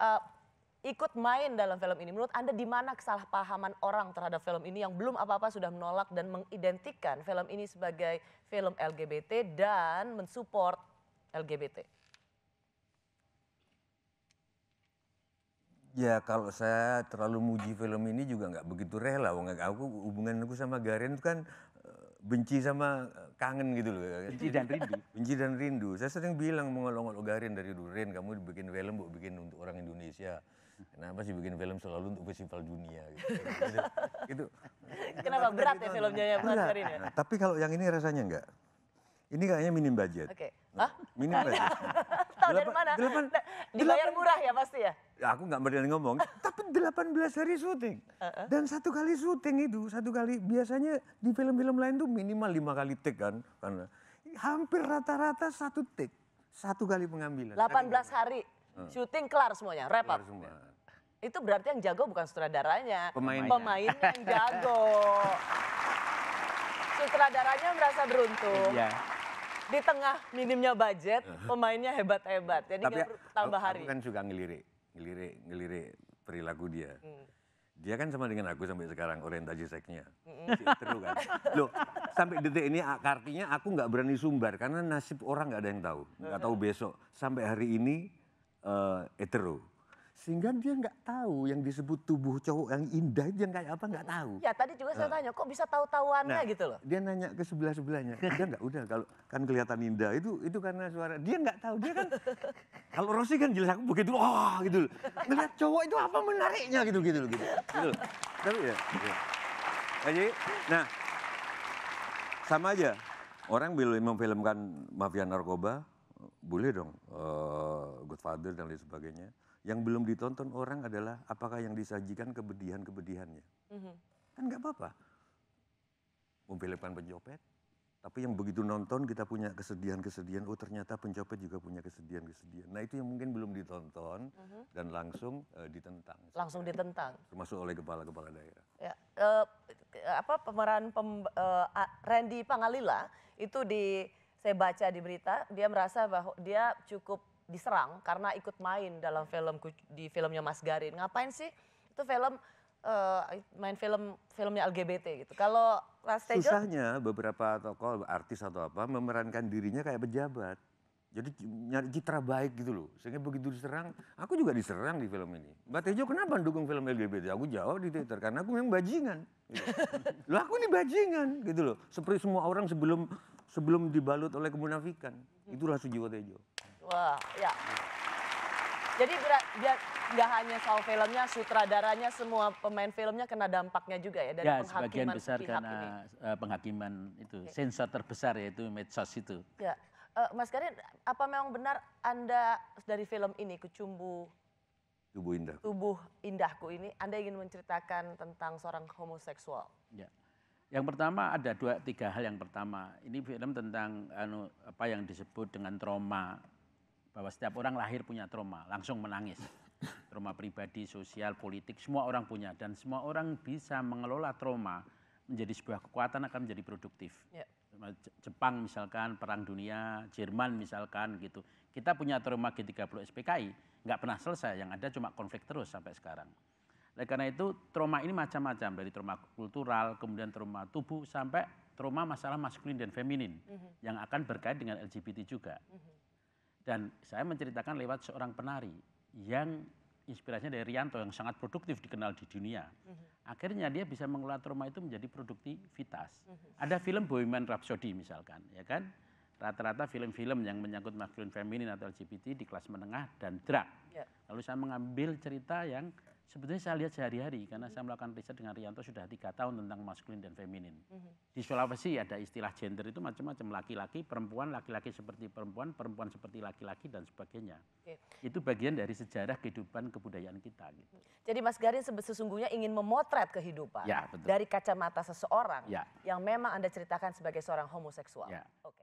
uh, ikut main dalam film ini. Menurut Anda di mana kesalahpahaman orang terhadap film ini yang belum apa-apa sudah menolak dan mengidentikan film ini sebagai film LGBT dan mensupport LGBT? Ya kalau saya terlalu muji film ini juga nggak begitu rela. Aku hubungan aku sama Garen itu kan benci sama eh, kangen gitu loh. Benci dan rindu. benci dan rindu. Saya sering bilang mengolong-olong Garin dari Durin, kamu bikin film buat bikin untuk orang Indonesia. Kenapa sih bikin film selalu untuk festival dunia gitu. gitu. gitu. Kenapa berat ya filmnya yang berat Nah, tapi kalau yang ini rasanya enggak. Ini kayaknya minim budget. Oke. Okay. Nah, Minim budget tahu dari mana. Delapan, nah, dibayar delapan, murah ya pasti ya? ya aku nggak berani ngomong. tapi 18 hari syuting. Uh -uh. Dan satu kali syuting itu, satu kali biasanya di film-film lain tuh minimal lima kali take kan. Karena hampir rata-rata satu take. Satu kali pengambilan. 18 hari. Uh. Syuting kelar semuanya, Repot. up. Kelar semua itu berarti yang jago bukan sutradaranya, pemainnya, yang jago. sutradaranya merasa beruntung. Iya di tengah minimnya budget, pemainnya hebat-hebat. Jadi Tapi gak tambah hari. Aku kan juga ngelirik, ngelirik, ngelirik perilaku dia. Hmm. Dia kan sama dengan aku sampai sekarang orientasi seksnya. Hmm. Seru kan? Loh, sampai detik ini artinya aku nggak berani sumbar karena nasib orang nggak ada yang tahu. Nggak tahu besok. Sampai hari ini uh, eh, etero. Eh, sehingga dia nggak tahu yang disebut tubuh cowok yang indah dia yang kayak apa nggak tahu. Ya tadi juga saya nah. tanya kok bisa tahu-tahuannya nah, gitu loh. Dia nanya ke sebelah sebelahnya. Dia nggak udah kalau kan kelihatan indah itu itu karena suara dia nggak tahu dia kan kalau Rosi kan jelas aku begitu oh gitu loh. Melihat cowok itu apa menariknya gitu gitu loh gitu. gitu loh. Tapi ya, ya. Jadi, nah sama aja orang bila memfilmkan mafia narkoba boleh dong uh, Godfather dan lain sebagainya yang belum ditonton orang adalah apakah yang disajikan kebedihan-kebedihannya. Mm-hmm. Kan nggak apa-apa. Memfilmkan pencopet, tapi yang begitu nonton kita punya kesedihan-kesedihan, oh ternyata pencopet juga punya kesedihan-kesedihan. Nah itu yang mungkin belum ditonton mm-hmm. dan langsung uh, ditentang. Langsung sebenarnya. ditentang. Termasuk oleh kepala-kepala daerah. Ya, uh, apa pemeran pem, uh, Randy Pangalila itu di saya baca di berita dia merasa bahwa dia cukup diserang karena ikut main dalam hmm. film di filmnya Mas Garin. Ngapain sih? Itu film uh, main film filmnya LGBT gitu. Kalau Rastejo susahnya beberapa tokoh artis atau apa memerankan dirinya kayak pejabat. Jadi nyari citra baik gitu loh. Sehingga begitu diserang, aku juga diserang di film ini. Mbak Tejo kenapa mendukung film LGBT? Aku jawab di Twitter, karena aku memang bajingan. Gitu. loh aku ini bajingan gitu loh. Seperti semua orang sebelum sebelum dibalut oleh kemunafikan. Hmm. Itulah Sujiwo Tejo. Wah, ya. Jadi biar nggak hanya soal filmnya, sutradaranya, semua pemain filmnya kena dampaknya juga ya dari ya, penghakiman sebagian besar karena ini. Eh, penghakiman itu okay. sensor terbesar yaitu medsos itu. Ya. Uh, Mas Karin, apa memang benar Anda dari film ini Kucumbu Tubuh Indahku. Tubuh Indahku ini Anda ingin menceritakan tentang seorang homoseksual? Ya. Yang pertama ada dua tiga hal yang pertama. Ini film tentang anu apa yang disebut dengan trauma bahwa setiap orang lahir punya trauma, langsung menangis. Trauma pribadi, sosial, politik, semua orang punya. Dan semua orang bisa mengelola trauma menjadi sebuah kekuatan akan menjadi produktif. Yeah. Jepang misalkan, Perang Dunia, Jerman misalkan gitu. Kita punya trauma G30 SPKI, nggak pernah selesai, yang ada cuma konflik terus sampai sekarang. Oleh karena itu trauma ini macam-macam, dari trauma kultural, kemudian trauma tubuh, sampai trauma masalah maskulin dan feminin mm -hmm. yang akan berkait dengan LGBT juga. Mm -hmm. Dan saya menceritakan lewat seorang penari yang inspirasinya dari Rianto yang sangat produktif dikenal di dunia. Mhm. Akhirnya dia bisa mengelola trauma itu menjadi produktivitas. Mhm. Ada film Bohemian Rhapsody misalkan, ya kan? Rata-rata film-film yang menyangkut maskulin feminin atau LGBT di kelas menengah dan drag. Ya. Lalu saya mengambil cerita yang sebetulnya saya lihat sehari-hari karena saya melakukan riset dengan Rianto sudah tiga tahun tentang maskulin dan feminin. Di Sulawesi ada istilah gender itu macam-macam laki-laki, perempuan, laki-laki seperti perempuan, perempuan seperti laki-laki dan sebagainya. Okay. Itu bagian dari sejarah kehidupan kebudayaan kita. Gitu. Jadi Mas Garin sesungguhnya ingin memotret kehidupan ya, dari kacamata seseorang ya. yang memang anda ceritakan sebagai seorang homoseksual. Ya. Okay.